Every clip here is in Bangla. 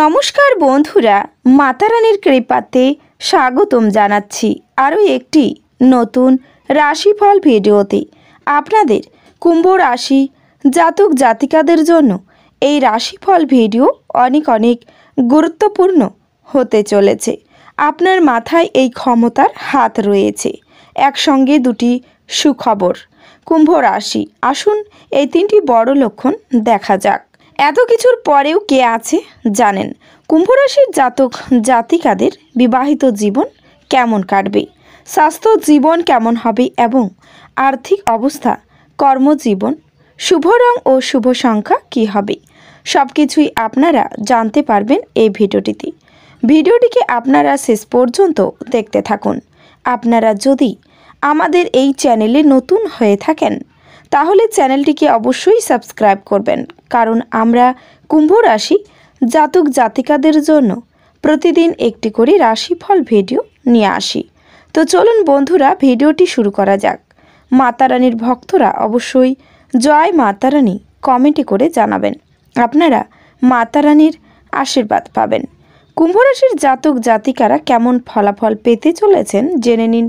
নমস্কার বন্ধুরা মাতারানির কৃপাতে স্বাগতম জানাচ্ছি আরও একটি নতুন রাশিফল ভিডিওতে আপনাদের কুম্ভ রাশি জাতক জাতিকাদের জন্য এই রাশিফল ভিডিও অনেক অনেক গুরুত্বপূর্ণ হতে চলেছে আপনার মাথায় এই ক্ষমতার হাত রয়েছে একসঙ্গে দুটি সুখবর কুম্ভ রাশি আসুন এই তিনটি বড় লক্ষণ দেখা যাক এত কিছুর পরেও কে আছে জানেন কুম্ভরাশির জাতক জাতিকাদের বিবাহিত জীবন কেমন কাটবে স্বাস্থ্য জীবন কেমন হবে এবং আর্থিক অবস্থা কর্মজীবন শুভ রং ও শুভ সংখ্যা কী হবে সব কিছুই আপনারা জানতে পারবেন এই ভিডিওটিতে ভিডিওটিকে আপনারা শেষ পর্যন্ত দেখতে থাকুন আপনারা যদি আমাদের এই চ্যানেলে নতুন হয়ে থাকেন তাহলে চ্যানেলটিকে অবশ্যই সাবস্ক্রাইব করবেন কারণ আমরা কুম্ভ রাশি জাতক জাতিকাদের জন্য প্রতিদিন একটি করে রাশিফল ভিডিও নিয়ে আসি তো চলুন বন্ধুরা ভিডিওটি শুরু করা যাক মাতারানির ভক্তরা অবশ্যই জয় মাতারানী কমেন্টে করে জানাবেন আপনারা মাতারানির আশীর্বাদ পাবেন কুম্ভরাশির জাতক জাতিকারা কেমন ফলাফল পেতে চলেছেন জেনে নিন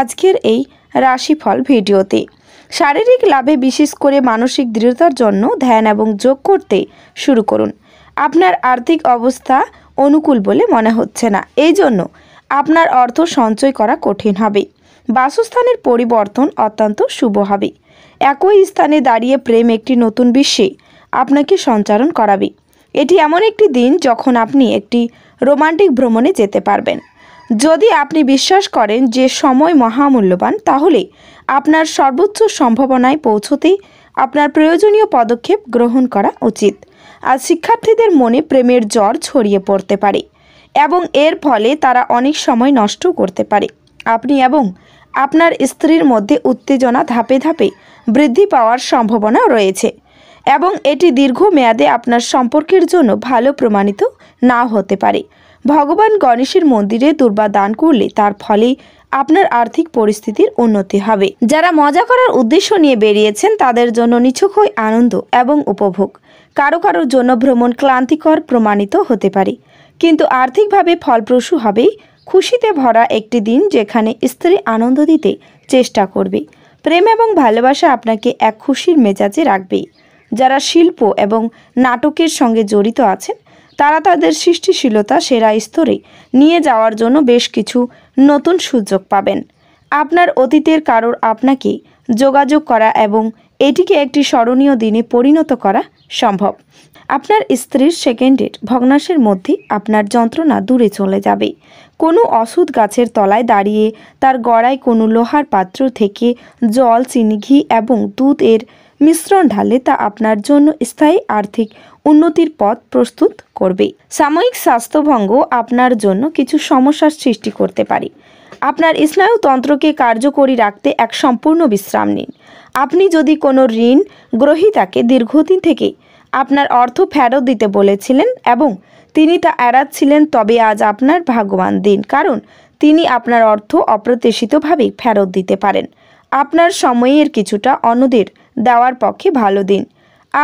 আজকের এই রাশিফল ভিডিওতে শারীরিক লাভে বিশেষ করে মানসিক দৃঢ়তার জন্য ধ্যান এবং যোগ করতে শুরু করুন আপনার আর্থিক অবস্থা অনুকূল বলে মনে হচ্ছে না এই জন্য আপনার অর্থ সঞ্চয় করা কঠিন হবে বাসস্থানের পরিবর্তন অত্যন্ত শুভ হবে একই স্থানে দাঁড়িয়ে প্রেম একটি নতুন বিশ্বে আপনাকে সঞ্চারণ করাবে এটি এমন একটি দিন যখন আপনি একটি রোমান্টিক ভ্রমণে যেতে পারবেন যদি আপনি বিশ্বাস করেন যে সময় মহামূল্যবান তাহলে আপনার সর্বোচ্চ সম্ভাবনায় পৌঁছতে আপনার প্রয়োজনীয় পদক্ষেপ গ্রহণ করা উচিত আর শিক্ষার্থীদের মনে প্রেমের জ্বর ছড়িয়ে পড়তে পারে এবং এর ফলে তারা অনেক সময় নষ্ট করতে পারে আপনি এবং আপনার স্ত্রীর মধ্যে উত্তেজনা ধাপে ধাপে বৃদ্ধি পাওয়ার সম্ভাবনা রয়েছে এবং এটি দীর্ঘমেয়াদে আপনার সম্পর্কের জন্য ভালো প্রমাণিত নাও হতে পারে ভগবান গণেশের মন্দিরে দুর্বা দান করলে তার ফলে আপনার আর্থিক পরিস্থিতির উন্নতি হবে যারা মজা করার উদ্দেশ্য নিয়ে বেরিয়েছেন তাদের জন্য নিছক হয় আনন্দ এবং উপভোগ কারো কারোর জন্য ভ্রমণ ক্লান্তিকর প্রমাণিত হতে পারে কিন্তু আর্থিকভাবে ফলপ্রসূ হবেই খুশিতে ভরা একটি দিন যেখানে স্ত্রী আনন্দ দিতে চেষ্টা করবে প্রেম এবং ভালোবাসা আপনাকে এক খুশির মেজাজে রাখবে যারা শিল্প এবং নাটকের সঙ্গে জড়িত আছেন তারা তাদের সৃষ্টিশীলতা সেরা স্তরে নিয়ে যাওয়ার জন্য বেশ কিছু নতুন সুযোগ পাবেন আপনার অতীতের কারোর আপনাকে যোগাযোগ করা এবং এটিকে একটি স্মরণীয় দিনে পরিণত করা সম্ভব আপনার স্ত্রীর সেকেন্ডের ভগ্নাশের মধ্যে আপনার যন্ত্রণা দূরে চলে যাবে কোনো অসুধ গাছের তলায় দাঁড়িয়ে তার গড়ায় কোনো লোহার পাত্র থেকে জল চিনি ঘি এবং দুধ এর মিশ্রণ ঢালে তা আপনার জন্য স্থায়ী আর্থিক উন্নতির পথ প্রস্তুত করবে সাময়িক স্বাস্থ্যভঙ্গ আপনার জন্য কিছু সমস্যার সৃষ্টি করতে পারে আপনার স্নায়ুতন্ত্রকে কার্যকরী রাখতে এক সম্পূর্ণ বিশ্রাম নিন আপনি যদি কোনো ঋণ গ্রহীতাকে দীর্ঘদিন থেকে আপনার অর্থ ফেরত দিতে বলেছিলেন এবং তিনি তা এড়াচ্ছিলেন তবে আজ আপনার ভাগ্যবান দিন কারণ তিনি আপনার অর্থ অপ্রত্যাশিতভাবে ফেরত দিতে পারেন আপনার সময়ের কিছুটা অন্যদের দেওয়ার পক্ষে ভালো দিন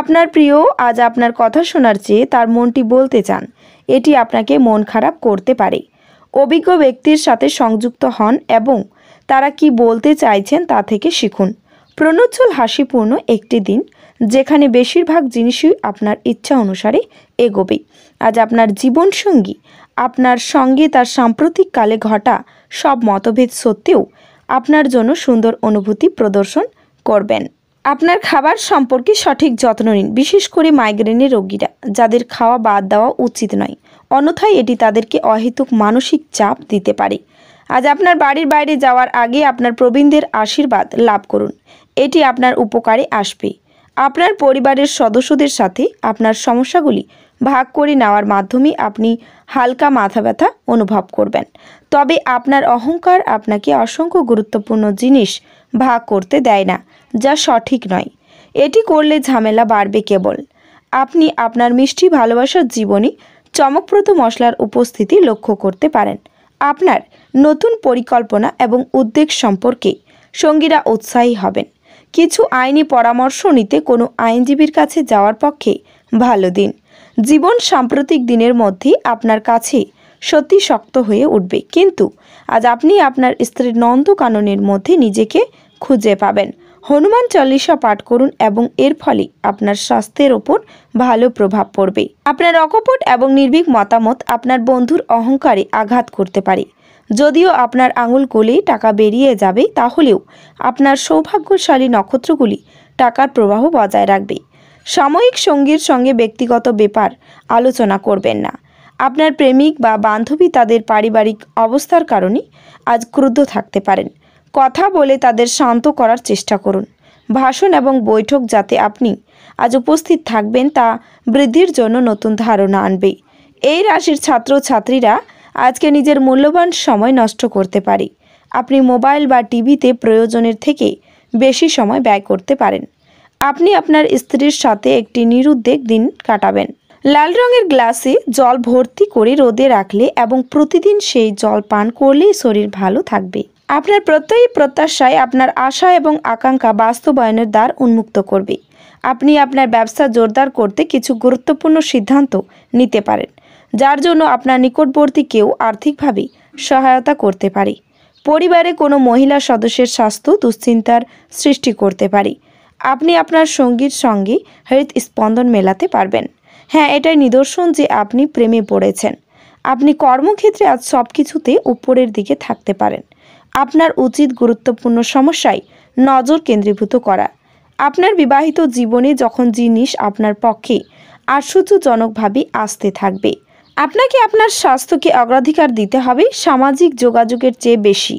আপনার প্রিয় আজ আপনার কথা শোনার চেয়ে তার মনটি বলতে চান এটি আপনাকে মন খারাপ করতে পারে অভিজ্ঞ ব্যক্তির সাথে সংযুক্ত হন এবং তারা কি বলতে চাইছেন তা থেকে শিখুন প্রণোচ্ছল হাসিপূর্ণ একটি দিন যেখানে বেশিরভাগ জিনিসই আপনার ইচ্ছা অনুসারে এগোবে আজ আপনার জীবনসঙ্গী আপনার সঙ্গে তার সাম্প্রতিককালে ঘটা সব মতভেদ সত্ত্বেও আপনার জন্য সুন্দর অনুভূতি প্রদর্শন করবেন আপনার খাবার সম্পর্কে সঠিক যত্ন নিন বিশেষ করে মাইগ্রেনের রোগীরা যাদের খাওয়া বাদ দেওয়া উচিত নয় অন্যথায় এটি তাদেরকে অহেতুক মানসিক চাপ দিতে পারে আজ আপনার বাড়ির বাইরে যাওয়ার আগে আপনার প্রবীণদের আশীর্বাদ লাভ করুন এটি আপনার উপকারে আসবে আপনার পরিবারের সদস্যদের সাথে আপনার সমস্যাগুলি ভাগ করে নেওয়ার মাধ্যমে আপনি হালকা মাথা ব্যথা অনুভব করবেন তবে আপনার অহংকার আপনাকে অসংখ্য গুরুত্বপূর্ণ জিনিস ভাগ করতে দেয় না যা সঠিক নয় এটি করলে ঝামেলা বাড়বে কেবল আপনি আপনার মিষ্টি ভালোবাসার জীবনে চমকপ্রদ মশলার উপস্থিতি লক্ষ্য করতে পারেন আপনার নতুন পরিকল্পনা এবং উদ্বেগ সম্পর্কে সঙ্গীরা উৎসাহী হবেন কিছু আইনি পরামর্শ নিতে কোনো আইনজীবীর কাছে যাওয়ার পক্ষে ভালো দিন জীবন সাম্প্রতিক দিনের মধ্যে আপনার কাছে সত্যি শক্ত হয়ে উঠবে কিন্তু আজ আপনি আপনার স্ত্রীর নন্দকাননের মধ্যে নিজেকে খুঁজে পাবেন হনুমান চল্লিশা পাঠ করুন এবং এর ফলে আপনার স্বাস্থ্যের ওপর ভালো প্রভাব পড়বে আপনার অকপট এবং নির্ভীক মতামত আপনার বন্ধুর অহংকারে আঘাত করতে পারে যদিও আপনার আঙুল কোলে টাকা বেরিয়ে যাবে তাহলেও আপনার সৌভাগ্যশালী নক্ষত্রগুলি টাকার প্রবাহ বজায় রাখবে সাময়িক সঙ্গীর সঙ্গে ব্যক্তিগত ব্যাপার আলোচনা করবেন না আপনার প্রেমিক বা বান্ধবী তাদের পারিবারিক অবস্থার কারণে আজ ক্রুদ্ধ থাকতে পারেন কথা বলে তাদের শান্ত করার চেষ্টা করুন ভাষণ এবং বৈঠক যাতে আপনি আজ উপস্থিত থাকবেন তা বৃদ্ধির জন্য নতুন ধারণা আনবে এই রাশির ছাত্র ছাত্রীরা আজকে নিজের মূল্যবান সময় নষ্ট করতে পারে আপনি মোবাইল বা টিভিতে প্রয়োজনের থেকে বেশি সময় ব্যয় করতে পারেন আপনি আপনার স্ত্রীর সাথে একটি নিরুদ্বেগ দিন কাটাবেন লাল রঙের গ্লাসে জল ভর্তি করে রোদে রাখলে এবং প্রতিদিন সেই জল পান করলেই শরীর ভালো থাকবে আপনার প্রত্যয়ী প্রত্যাশায় আপনার আশা এবং আকাঙ্ক্ষা বাস্তবায়নের দ্বার উন্মুক্ত করবে আপনি আপনার ব্যবসা জোরদার করতে কিছু গুরুত্বপূর্ণ সিদ্ধান্ত নিতে পারেন যার জন্য আপনার নিকটবর্তী কেউ আর্থিকভাবে সহায়তা করতে পারে পরিবারে কোনো মহিলা সদস্যের স্বাস্থ্য দুশ্চিন্তার সৃষ্টি করতে পারে আপনি আপনার সঙ্গীর সঙ্গে হৃদস্পন্দন মেলাতে পারবেন হ্যাঁ এটাই নিদর্শন যে আপনি প্রেমে পড়েছেন আপনি কর্মক্ষেত্রে আজ সব কিছুতে উপরের দিকে থাকতে পারেন আপনার উচিত গুরুত্বপূর্ণ সমস্যায় নজর কেন্দ্রীভূত করা আপনার বিবাহিত জীবনে যখন জিনিস আপনার পক্ষে আশ্চর্যজনকভাবে আসতে থাকবে আপনাকে আপনার স্বাস্থ্যকে অগ্রাধিকার দিতে হবে সামাজিক যোগাযোগের চেয়ে বেশি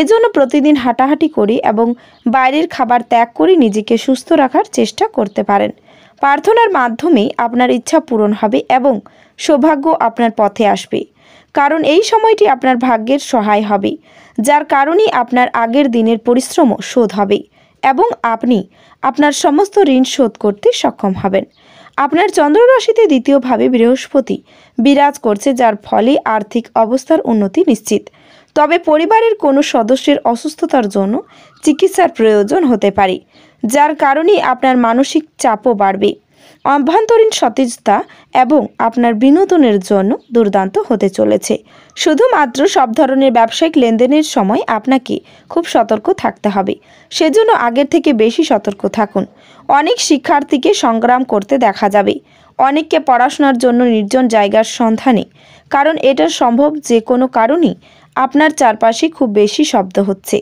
এজন্য প্রতিদিন হাঁটাহাঁটি করি এবং বাইরের খাবার ত্যাগ করে নিজেকে সুস্থ রাখার চেষ্টা করতে পারেন প্রার্থনার মাধ্যমে আপনার ইচ্ছা পূরণ হবে এবং সৌভাগ্য আপনার পথে আসবে কারণ এই সময়টি আপনার ভাগ্যের সহায় হবে যার কারণে আপনার আগের দিনের পরিশ্রমও শোধ হবে এবং আপনি আপনার সমস্ত ঋণ শোধ করতে সক্ষম হবেন আপনার চন্দ্ররাশিতে দ্বিতীয়ভাবে বৃহস্পতি বিরাজ করছে যার ফলে আর্থিক অবস্থার উন্নতি নিশ্চিত তবে পরিবারের কোনো সদস্যের অসুস্থতার জন্য চিকিৎসার প্রয়োজন হতে পারে যার কারণে আপনার মানসিক চাপও বাড়বে অভ্যন্তরীণ সতেজতা এবং আপনার বিনোদনের জন্য দুর্দান্ত হতে চলেছে শুধুমাত্র সব ধরনের ব্যবসায়িক লেনদেনের সময় আপনাকে খুব সতর্ক থাকতে হবে সেজন্য আগের থেকে বেশি সতর্ক থাকুন অনেক শিক্ষার্থীকে সংগ্রাম করতে দেখা যাবে অনেককে পড়াশোনার জন্য নির্জন জায়গার সন্ধানে কারণ এটা সম্ভব যে কোনো কারণেই আপনার চারপাশে খুব বেশি শব্দ হচ্ছে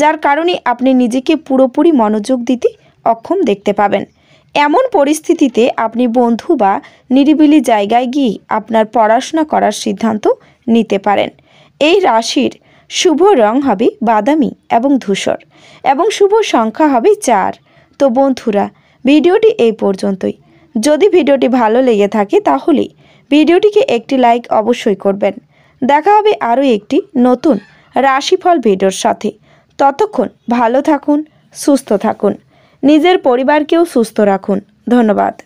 যার কারণে আপনি নিজেকে পুরোপুরি মনোযোগ দিতে অক্ষম দেখতে পাবেন এমন পরিস্থিতিতে আপনি বন্ধু বা নিরিবিলি জায়গায় গিয়ে আপনার পড়াশোনা করার সিদ্ধান্ত নিতে পারেন এই রাশির শুভ রং হবে বাদামি এবং ধূসর এবং শুভ সংখ্যা হবে চার তো বন্ধুরা ভিডিওটি এই পর্যন্তই যদি ভিডিওটি ভালো লেগে থাকে তাহলে ভিডিওটিকে একটি লাইক অবশ্যই করবেন দেখা হবে আরও একটি নতুন রাশিফল ভিডিওর সাথে ততক্ষণ ভালো থাকুন সুস্থ থাকুন নিজের পরিবারকেও সুস্থ রাখুন ধন্যবাদ